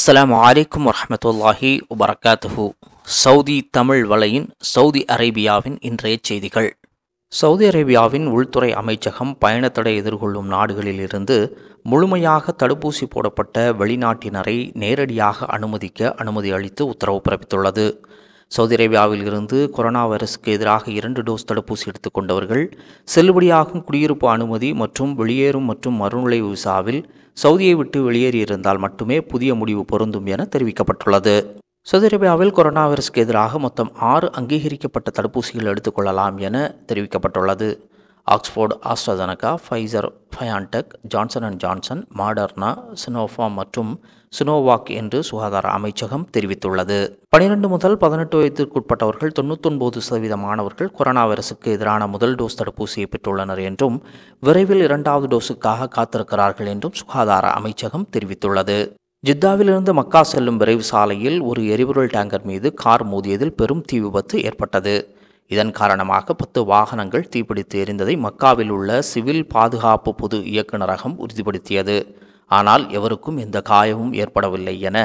அஸ்லாம் வலைக்கும் வரமத்துல்லாஹி வபரகாத்துஹு சவுதி தமிழ் வலையின் சவுதி அரேபியாவின் இன்றைய செய்திகள் சவுதி அரேபியாவின் உள்துறை அமைச்சகம் பயணத்தடை எதிர்கொள்ளும் நாடுகளில் இருந்து முழுமையாக தடுப்பூசி போடப்பட்ட வெளிநாட்டினரை நேரடியாக அனுமதிக்க அனுமதி அளித்து உத்தரவு பிறப்பித்துள்ளது சவுதி அரேபியாவில் இருந்து கொரோனா வைரஸுக்கு எதிராக இரண்டு டோஸ் தடுப்பூசி எடுத்துக்கொண்டவர்கள் செல்லுபடியாகும் குடியிருப்பு அனுமதி மற்றும் வெளியேறும் மற்றும் மறுநுழைவு விசாவில் சவுதியை விட்டு வெளியேறியிருந்தால் மட்டுமே புதிய முடிவு பொருந்தும் என தெரிவிக்கப்பட்டுள்ளது சவுதி அரேபியாவில் கொரோனா வைரஸுக்கு எதிராக மொத்தம் ஆறு அங்கீகரிக்கப்பட்ட தடுப்பூசிகள் எடுத்துக்கொள்ளலாம் என தெரிவிக்கப்பட்டுள்ளது Oxford AstraZeneca Pfizer BioNTech Johnson and Johnson Moderna Sinopharm மற்றும் சினோவாக் என்று சுகாதார அமைச்சகம் தெரிவித்துள்ளது பனிரெண்டு முதல் பதினெட்டு வயதிற்குட்பட்டவர்கள் தொண்ணூத்தொன்பது சதவீத மாணவர்கள் கொரோனா வைரசுக்கு எதிரான முதல் டோஸ் தடுப்பூசியை பெற்றுள்ளனர் என்றும் விரைவில் இரண்டாவது டோஸுக்காக காத்திருக்கிறார்கள் என்றும் சுகாதார அமைச்சகம் தெரிவித்துள்ளது ஜித்தாவிலிருந்து மக்கா செல்லும் விரைவு சாலையில் ஒரு எரிபொருள் டேங்கர் மீது கார் மோதியதில் பெரும் தீ விபத்து ஏற்பட்டது இதன் காரணமாக பத்து வாகனங்கள் தீப்பிடித்து எரிந்ததை மக்காவில் உள்ள சிவில் பாதுகாப்பு பொது இயக்குநரகம் உறுதிப்படுத்தியது ஆனால் எவருக்கும் எந்த காயமும் ஏற்படவில்லை என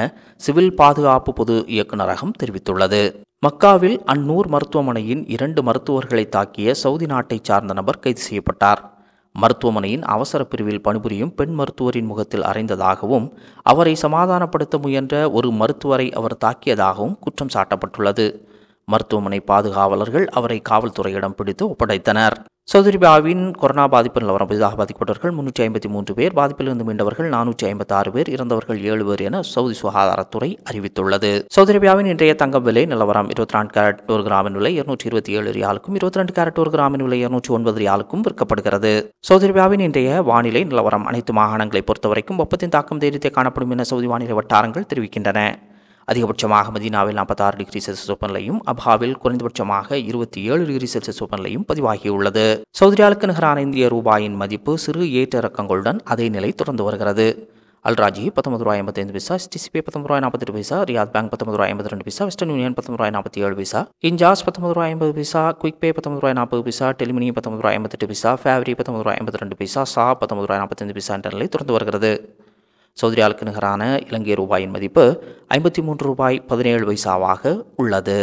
சிவில் பாதுகாப்பு பொது இயக்குநரகம் தெரிவித்துள்ளது மக்காவில் அந்நூர் மருத்துவமனையின் இரண்டு மருத்துவர்களை தாக்கிய சவுதி நாட்டை சார்ந்த நபர் கைது செய்யப்பட்டார் மருத்துவமனையின் அவசர பிரிவில் பணிபுரியும் பெண் மருத்துவரின் முகத்தில் அறைந்ததாகவும் அவரை சமாதானப்படுத்த முயன்ற ஒரு மருத்துவரை அவர் தாக்கியதாகவும் குற்றம் சாட்டப்பட்டுள்ளது மருத்துவமனை பாதுகாவலர்கள் அவரை காவல்துறையிடம் பிடித்து ஒப்படைத்தனர் சௌதரிபாவின் கொரோனா பாதிப்பு நிலவரம் புதிதாக பாதிக்கப்பட்டவர்கள் முன்னூற்றி ஐம்பத்தி மூன்று பேர் பாதிப்பிலிருந்து மீண்டவர்கள் நானூற்றி ஐம்பத்தி ஆறு பேர் இறந்தவர்கள் ஏழு பேர் என சவுதி சுகாதாரத்துறை அறிவித்துள்ளது சௌதரிபாவின் இன்றைய தங்கம் விலை நிலவரம் இருபத்தி நான்கு கேரட் ஒரு கிராமின் விலை இருநூற்றி இருபத்தி ஏழு ரியாலுக்கும் இருபத்தி ரெண்டு கேரட் ஒரு கிராமின் விலை இருநூற்றி ஒன்பது ரியாலுக்கும் விற்கப்படுகிறது சௌதரிபாவின் இன்றைய வானிலை நிலவரம் அனைத்து மாகாணங்களை பொறுத்தவரைக்கும் ஒப்பத்தின் தாக்கம் தைரியத்தை காணப்படும் என சவுதி வானிலை வட்டாரங்கள் தெரிவிக்கின்றன அதிகபட்சமாக மதினாவில் நாற்பத்தாறு டிகிரி செல்சியஸ் வெப்பநிலையும் அபாவில் குறைந்தபட்சமாக இருபத்தி ஏழு டிகிரி செல்சியஸ் வெப்பநிலையும் பதிவாகியுள்ளது சவுதிரியாலுக்கு நிகரான இந்திய ரூபாயின் மதிப்பு சிறு ஏற்ற இறக்கங்களுடன் அதே நிலை தொடர்ந்து வருகிறது அல்ராஜி பத்தொன்பது ரூபாய் ஐம்பத்தைந்து பைசா எஸ்டிசிபி பத்தொன்பது ரூபாய் நாற்பத்தெட்டு பைசா ரியாத் பேங்க் பத்தொன்பது ரூபாய் ஐம்பத்தி ரெண்டு பைசா வெஸ்டர்ன் யூனியன் பத்தொம்பது ரூபாய் நாற்பத்தி ஏழு பைசா இன்ஜாஸ் பத்தொன்பது ரூபாய் ஐம்பது பைசா குயிக் பே பத்தொன்பது ரூபாய் நாற்பது பைசா டெலிமினி பத்தொன்பது ரூபாய் ஐம்பத்தெட்டு பைசா ஃபேவரி பத்தொன்பது ரூபாய் ஐம்பத்தி ரெண்டு பைசா சா பத்தொன்பது ரூபாய் நாற்பத்தஞ்சு பைசா என்ற நிலை தொடர்ந்து வருகிறது சௌத்ரியாலுக்கு நிகரான இலங்கை ரூபாயின் மதிப்பு ஐம்பத்தி மூன்று ரூபாய் பதினேழு பைசாவாக உள்ளது